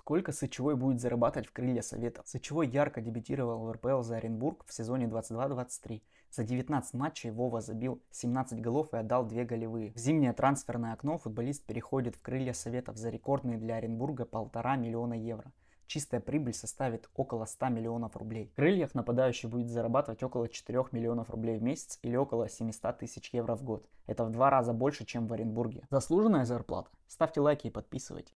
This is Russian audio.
Сколько Сычевой будет зарабатывать в крылья Совета? Сычевой ярко дебютировал в РПЛ за Оренбург в сезоне 22-23. За 19 матчей Вова забил 17 голов и отдал 2 голевые. В зимнее трансферное окно футболист переходит в крылья Советов за рекордные для Оренбурга полтора миллиона евро чистая прибыль составит около 100 миллионов рублей. В крыльях нападающий будет зарабатывать около 4 миллионов рублей в месяц или около 700 тысяч евро в год. Это в два раза больше, чем в Оренбурге. Заслуженная зарплата? Ставьте лайки и подписывайтесь.